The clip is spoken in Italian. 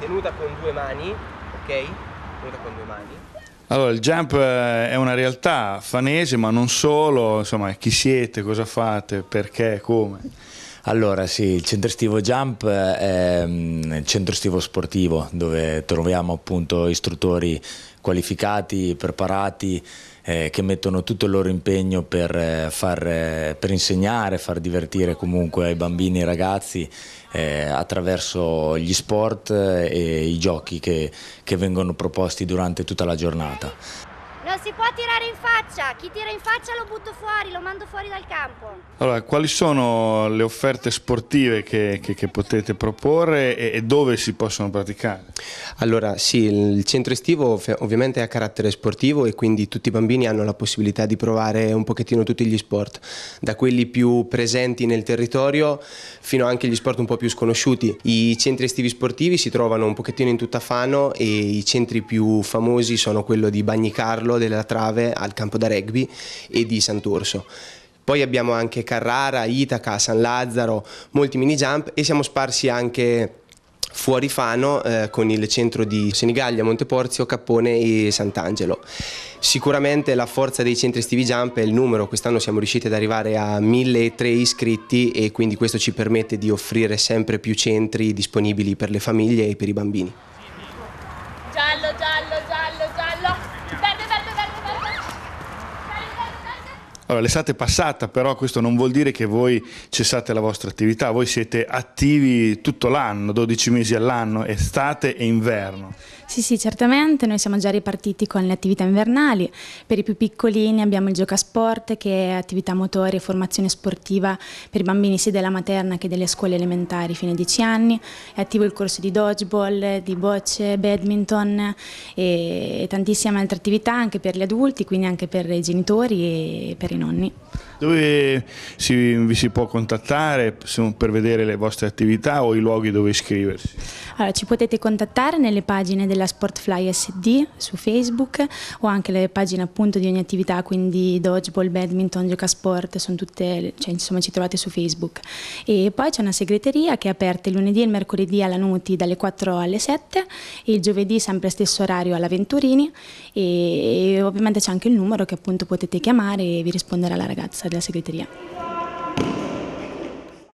tenuta con due mani, ok? Tenuta con due mani. Allora, il jump eh, è una realtà fanese, ma non solo, insomma, chi siete, cosa fate, perché, come. Allora sì, il centro estivo Jump è ehm, il centro estivo sportivo dove troviamo appunto istruttori qualificati, preparati, eh, che mettono tutto il loro impegno per, eh, far, eh, per, insegnare, far divertire comunque ai bambini e ai ragazzi eh, attraverso gli sport eh, e i giochi che, che vengono proposti durante tutta la giornata. Non si può tirare in faccia, chi tira in faccia lo butto fuori, lo mando fuori dal campo. Allora, quali sono le offerte sportive che, che, che potete proporre e, e, dove si possono praticare? Allora, sì, il centro estivo ovviamente è a carattere sportivo e quindi tutti i bambini hanno la possibilità di provare un pochettino tutti gli sport, da quelli più presenti nel territorio fino anche agli sport un po' più sconosciuti. I centri estivi sportivi si trovano un pochettino in tutta Fano e i centri più famosi sono quello di Bagnicarlo, della Trave al campo da rugby e di Sant'Orso. Poi abbiamo anche Carrara, Itaca, San Lazzaro, molti mini jump e siamo sparsi anche fuori Fano eh, con il centro di Senigallia, Monteporzio, Cappone e Sant'Angelo. Sicuramente la forza dei centri Stevie Jump è il numero, quest'anno siamo riusciti ad arrivare a 1.300 iscritti e quindi questo ci permette di offrire sempre più centri disponibili per le famiglie e per i bambini. Allora, l'estate è passata, però questo non vuol dire che voi cessate la vostra attività, voi siete attivi tutto l'anno, 12 mesi all'anno, estate e inverno. Sì, sì, certamente, noi siamo già ripartiti con le attività invernali, per i più piccolini abbiamo il giocasport che è attività motorie e formazione sportiva per i bambini sia della materna che delle scuole elementari fino ai 10 anni, è attivo il corso di dodgeball, di bocce, badminton e tantissime altre attività anche per gli adulti, quindi anche per i genitori e per i nonni. Dove si, vi si può contattare per vedere le vostre attività o i luoghi dove iscriversi? Allora, ci potete contattare nelle pagine della Sportfly SD su Facebook o anche le pagine appunto di ogni attività, quindi dodgeball, badminton, giocasport, sono tutte, cioè, insomma ci trovate su Facebook. E poi c'è una segreteria che è aperta il lunedì e il mercoledì alla Nuti dalle 4 alle 7 e il giovedì sempre stesso orario alla Venturini e, e ovviamente c'è anche il numero che appunto potete chiamare e vi risponderà la ragazza della segreteria.